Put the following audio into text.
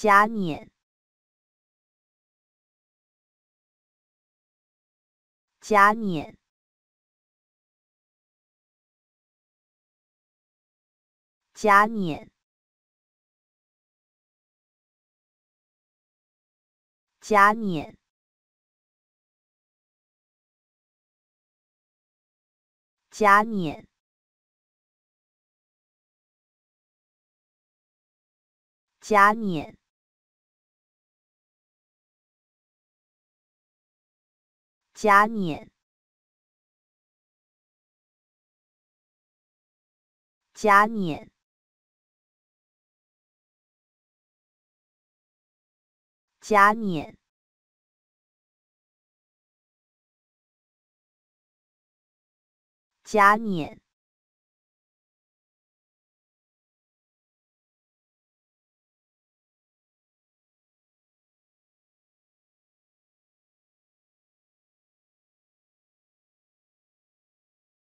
加冕，加冕，加冕。加冕。加冕加碾，加碾，加碾，加碾。